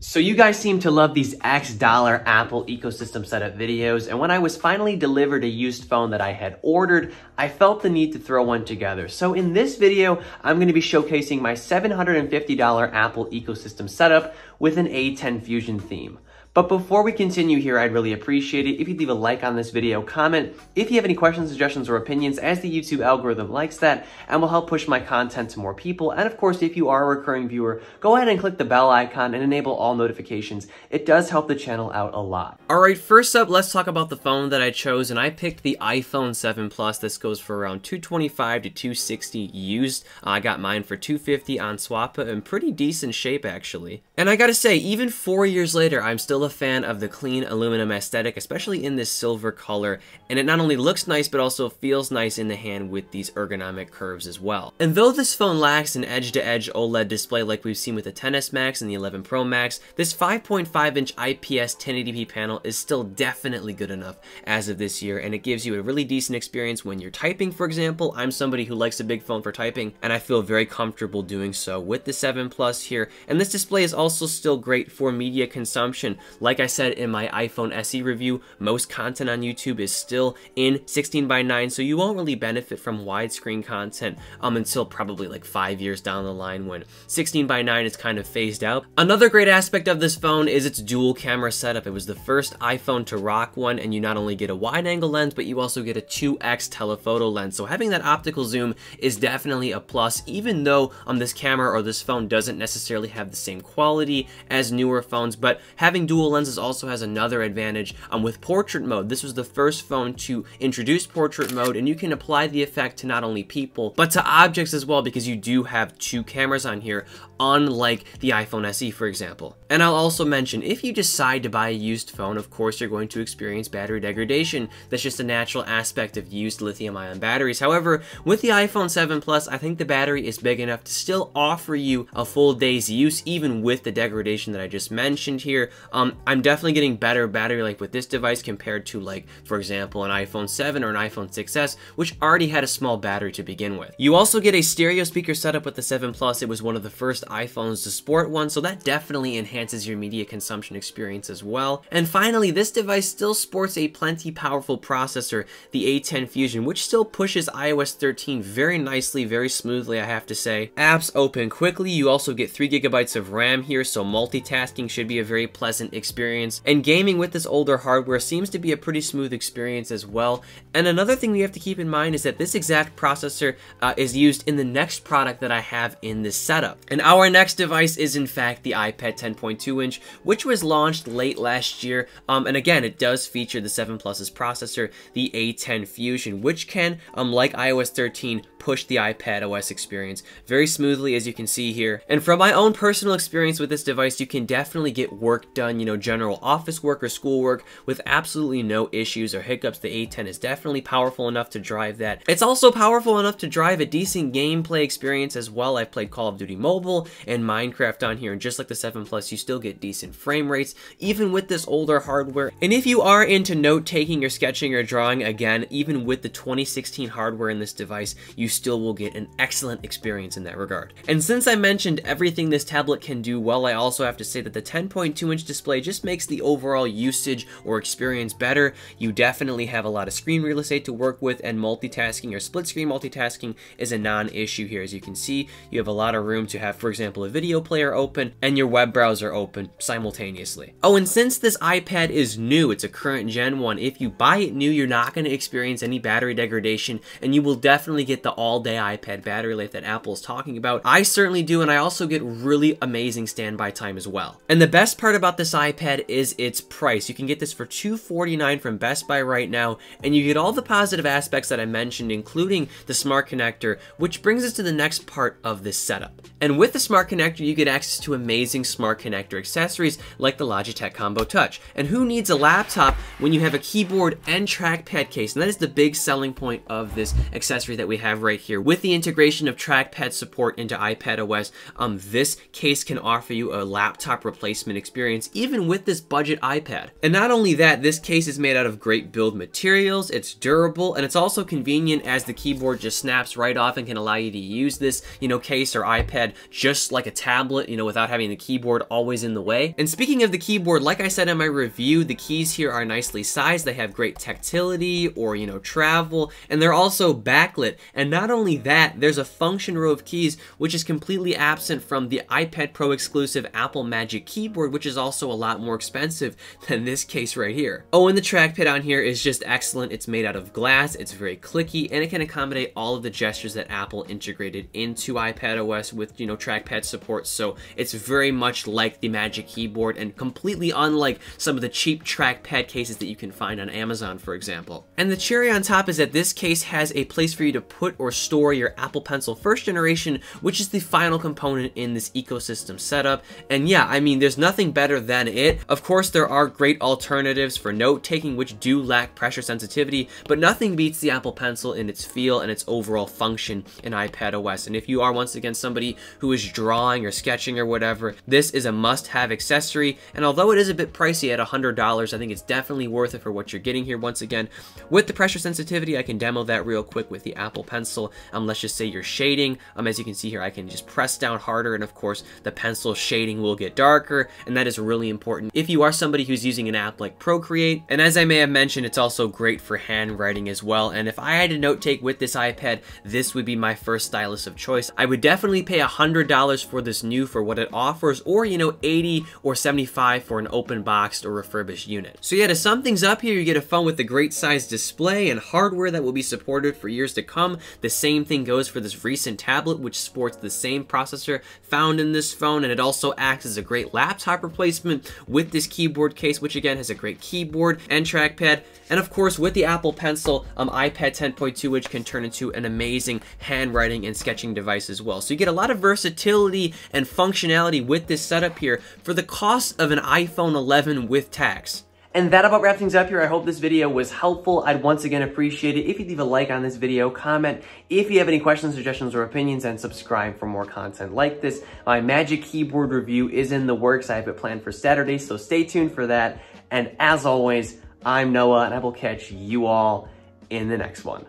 So you guys seem to love these X dollar Apple ecosystem setup videos, and when I was finally delivered a used phone that I had ordered, I felt the need to throw one together. So in this video, I'm gonna be showcasing my $750 Apple ecosystem setup with an A10 Fusion theme. But before we continue here, I'd really appreciate it if you'd leave a like on this video, comment if you have any questions, suggestions, or opinions as the YouTube algorithm likes that and will help push my content to more people. And of course, if you are a recurring viewer, go ahead and click the bell icon and enable all notifications. It does help the channel out a lot. All right, first up, let's talk about the phone that I chose and I picked the iPhone 7 Plus. This goes for around 225 to 260 used. Uh, I got mine for 250 on Swappa in pretty decent shape actually. And I gotta say, even four years later, I'm still a fan of the clean aluminum aesthetic, especially in this silver color, and it not only looks nice but also feels nice in the hand with these ergonomic curves as well. And though this phone lacks an edge-to-edge -edge OLED display like we've seen with the 10s Max and the 11 Pro Max, this 5.5-inch IPS 1080p panel is still definitely good enough as of this year, and it gives you a really decent experience when you're typing, for example. I'm somebody who likes a big phone for typing, and I feel very comfortable doing so with the 7 Plus here, and this display is also still great for media consumption. Like I said in my iPhone SE review, most content on YouTube is still in 16 by 9, so you won't really benefit from widescreen content um, until probably like five years down the line when 16 by 9 is kind of phased out. Another great aspect of this phone is its dual camera setup. It was the first iPhone to rock one, and you not only get a wide angle lens, but you also get a 2x telephoto lens. So having that optical zoom is definitely a plus, even though um, this camera or this phone doesn't necessarily have the same quality as newer phones, but having dual dual lenses also has another advantage um, with portrait mode. This was the first phone to introduce portrait mode and you can apply the effect to not only people, but to objects as well because you do have two cameras on here, unlike the iPhone SE, for example. And I'll also mention, if you decide to buy a used phone, of course you're going to experience battery degradation. That's just a natural aspect of used lithium-ion batteries. However, with the iPhone 7 Plus, I think the battery is big enough to still offer you a full day's use, even with the degradation that I just mentioned here. Um, um, I'm definitely getting better battery life with this device compared to like, for example, an iPhone 7 or an iPhone 6S, which already had a small battery to begin with. You also get a stereo speaker setup with the 7 Plus. It was one of the first iPhones to sport one, so that definitely enhances your media consumption experience as well. And finally, this device still sports a plenty powerful processor, the A10 Fusion, which still pushes iOS 13 very nicely, very smoothly, I have to say. Apps open quickly. You also get 3 gigabytes of RAM here, so multitasking should be a very pleasant experience. And gaming with this older hardware seems to be a pretty smooth experience as well. And another thing we have to keep in mind is that this exact processor uh, is used in the next product that I have in this setup. And our next device is in fact the iPad 10.2 inch, which was launched late last year. Um, and again, it does feature the 7 Plus's processor, the A10 Fusion, which can, um, like iOS 13, push the iPad OS experience very smoothly as you can see here. And from my own personal experience with this device, you can definitely get work done. You know, general office work or school work with absolutely no issues or hiccups. The A10 is definitely powerful enough to drive that. It's also powerful enough to drive a decent gameplay experience as well. I've played Call of Duty Mobile and Minecraft on here, and just like the 7 Plus, you still get decent frame rates, even with this older hardware. And if you are into note-taking or sketching or drawing, again, even with the 2016 hardware in this device, you still will get an excellent experience in that regard. And since I mentioned everything this tablet can do well, I also have to say that the 10.2-inch display way just makes the overall usage or experience better. You definitely have a lot of screen real estate to work with and multitasking or split screen multitasking is a non-issue here. As you can see, you have a lot of room to have, for example, a video player open and your web browser open simultaneously. Oh, and since this iPad is new, it's a current gen one, if you buy it new, you're not gonna experience any battery degradation and you will definitely get the all day iPad battery life that Apple's talking about. I certainly do, and I also get really amazing standby time as well. And the best part about this iPad iPad is its price. You can get this for $249 from Best Buy right now, and you get all the positive aspects that I mentioned, including the smart connector, which brings us to the next part of this setup. And with the smart connector, you get access to amazing smart connector accessories like the Logitech Combo Touch. And who needs a laptop when you have a keyboard and trackpad case? And that is the big selling point of this accessory that we have right here. With the integration of trackpad support into iPad OS, um, this case can offer you a laptop replacement experience, even even with this budget iPad. And not only that, this case is made out of great build materials, it's durable, and it's also convenient as the keyboard just snaps right off and can allow you to use this, you know, case or iPad just like a tablet, you know, without having the keyboard always in the way. And speaking of the keyboard, like I said in my review, the keys here are nicely sized, they have great tactility or, you know, travel, and they're also backlit. And not only that, there's a function row of keys which is completely absent from the iPad Pro exclusive Apple Magic keyboard, which is also allowed lot more expensive than this case right here. Oh, and the trackpad on here is just excellent. It's made out of glass, it's very clicky, and it can accommodate all of the gestures that Apple integrated into iPad OS with, you know, trackpad support. So it's very much like the Magic Keyboard and completely unlike some of the cheap trackpad cases that you can find on Amazon, for example. And the cherry on top is that this case has a place for you to put or store your Apple Pencil first generation, which is the final component in this ecosystem setup. And yeah, I mean, there's nothing better than it. Of course, there are great alternatives for note-taking which do lack pressure sensitivity, but nothing beats the Apple Pencil in its feel and its overall function in iPad OS. And if you are once again somebody who is drawing or sketching or whatever, this is a must-have accessory. And although it is a bit pricey at $100, I think it's definitely worth it for what you're getting here once again. With the pressure sensitivity, I can demo that real quick with the Apple Pencil. Um, let's just say you're shading. Um, as you can see here, I can just press down harder and of course the pencil shading will get darker and that is really important if you are somebody who's using an app like Procreate. And as I may have mentioned, it's also great for handwriting as well. And if I had a note take with this iPad, this would be my first stylus of choice. I would definitely pay $100 for this new for what it offers, or, you know, 80 or 75 for an open boxed or refurbished unit. So yeah, to sum things up here, you get a phone with a great size display and hardware that will be supported for years to come. The same thing goes for this recent tablet, which sports the same processor found in this phone, and it also acts as a great laptop replacement with this keyboard case, which again has a great keyboard and trackpad. And of course, with the Apple Pencil, um, iPad 10.2 which can turn into an amazing handwriting and sketching device as well. So you get a lot of versatility and functionality with this setup here for the cost of an iPhone 11 with tax. And that about wraps things up here. I hope this video was helpful. I'd once again appreciate it if you leave a like on this video, comment if you have any questions, suggestions, or opinions, and subscribe for more content like this. My Magic Keyboard review is in the works. I have it planned for Saturday, so stay tuned for that. And as always, I'm Noah, and I will catch you all in the next one.